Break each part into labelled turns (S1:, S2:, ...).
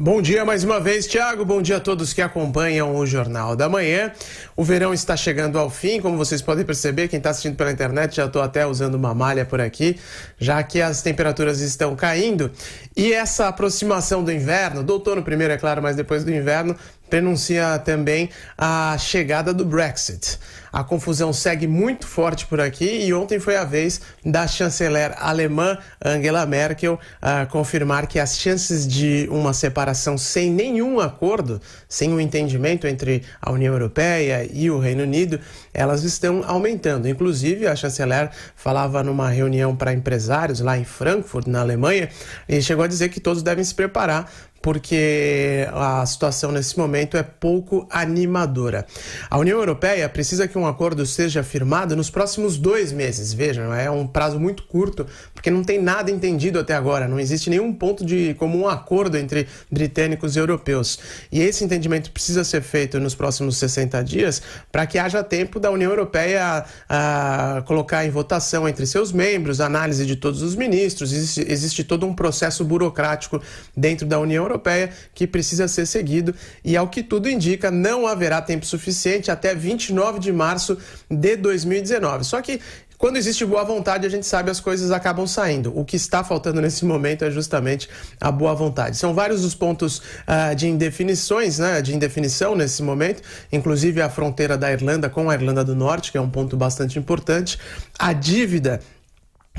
S1: Bom dia mais uma vez, Tiago. Bom dia a todos que acompanham o Jornal da Manhã. O verão está chegando ao fim, como vocês podem perceber. Quem está assistindo pela internet, já estou até usando uma malha por aqui, já que as temperaturas estão caindo. E essa aproximação do inverno, do outono primeiro, é claro, mas depois do inverno, denuncia também a chegada do Brexit. A confusão segue muito forte por aqui e ontem foi a vez da chanceler alemã Angela Merkel uh, confirmar que as chances de uma separação sem nenhum acordo, sem um entendimento entre a União Europeia e o Reino Unido, elas estão aumentando. Inclusive, a chanceler falava numa reunião para empresários lá em Frankfurt, na Alemanha, e chegou a dizer que todos devem se preparar porque a situação nesse momento é pouco animadora. A União Europeia precisa que um acordo seja firmado nos próximos dois meses. Vejam, é um prazo muito curto, porque não tem nada entendido até agora, não existe nenhum ponto de comum acordo entre britânicos e europeus. E esse entendimento precisa ser feito nos próximos 60 dias para que haja tempo da União Europeia a ah, colocar em votação entre seus membros, análise de todos os ministros, existe, existe todo um processo burocrático dentro da União Europeia. Europeia que precisa ser seguido e, ao que tudo indica, não haverá tempo suficiente até 29 de março de 2019. Só que quando existe boa vontade, a gente sabe as coisas acabam saindo. O que está faltando nesse momento é justamente a boa vontade. São vários os pontos uh, de indefinições, né, de indefinição nesse momento, inclusive a fronteira da Irlanda com a Irlanda do Norte, que é um ponto bastante importante. A dívida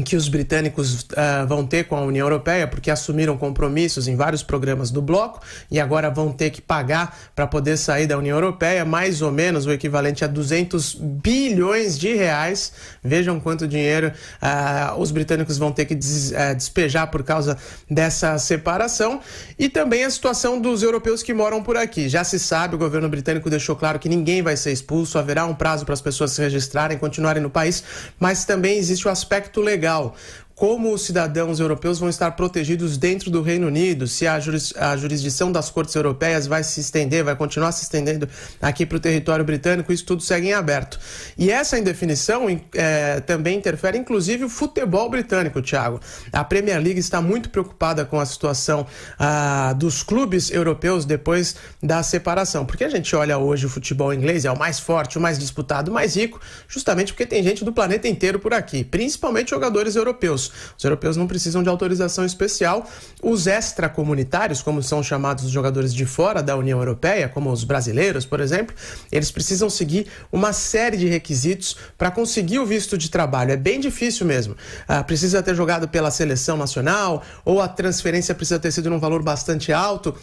S1: que os britânicos uh, vão ter com a União Europeia, porque assumiram compromissos em vários programas do bloco e agora vão ter que pagar para poder sair da União Europeia, mais ou menos o equivalente a 200 bilhões de reais. Vejam quanto dinheiro uh, os britânicos vão ter que des, uh, despejar por causa dessa separação. E também a situação dos europeus que moram por aqui. Já se sabe, o governo britânico deixou claro que ninguém vai ser expulso, haverá um prazo para as pessoas se registrarem, continuarem no país, mas também existe o aspecto legal legal como os cidadãos europeus vão estar protegidos dentro do Reino Unido, se a, juris, a jurisdição das cortes europeias vai se estender, vai continuar se estendendo aqui para o território britânico, isso tudo segue em aberto. E essa indefinição é, também interfere, inclusive, o futebol britânico, Thiago. A Premier League está muito preocupada com a situação ah, dos clubes europeus depois da separação, porque a gente olha hoje o futebol inglês, é o mais forte, o mais disputado, o mais rico, justamente porque tem gente do planeta inteiro por aqui, principalmente jogadores europeus. Os europeus não precisam de autorização especial. Os extracomunitários, como são chamados os jogadores de fora da União Europeia, como os brasileiros, por exemplo, eles precisam seguir uma série de requisitos para conseguir o visto de trabalho. É bem difícil mesmo. Ah, precisa ter jogado pela seleção nacional ou a transferência precisa ter sido num valor bastante alto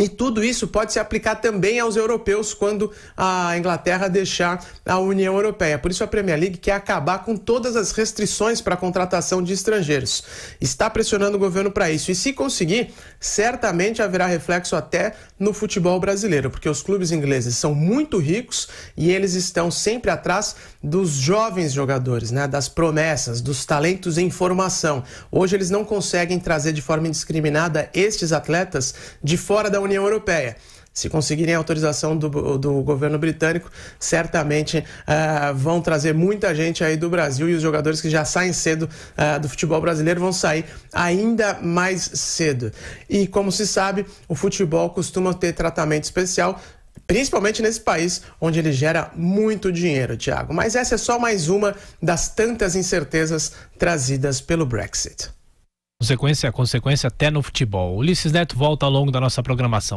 S1: e tudo isso pode se aplicar também aos europeus quando a Inglaterra deixar a União Europeia. Por isso, a Premier League quer acabar com todas as restrições para a contratação de estrangeiros. Está pressionando o governo para isso. E se conseguir, certamente haverá reflexo até no futebol brasileiro, porque os clubes ingleses são muito ricos e eles estão sempre atrás dos jovens jogadores, né? das promessas, dos talentos em formação. Hoje, eles não conseguem trazer de forma indiscriminada estes atletas de fora da União União Europeia. Se conseguirem autorização do, do governo britânico, certamente uh, vão trazer muita gente aí do Brasil e os jogadores que já saem cedo uh, do futebol brasileiro vão sair ainda mais cedo. E como se sabe, o futebol costuma ter tratamento especial principalmente nesse país onde ele gera muito dinheiro, Tiago. Mas essa é só mais uma das tantas incertezas trazidas pelo Brexit. Consequência, é consequência até no futebol. Ulisses Neto volta ao longo da nossa programação.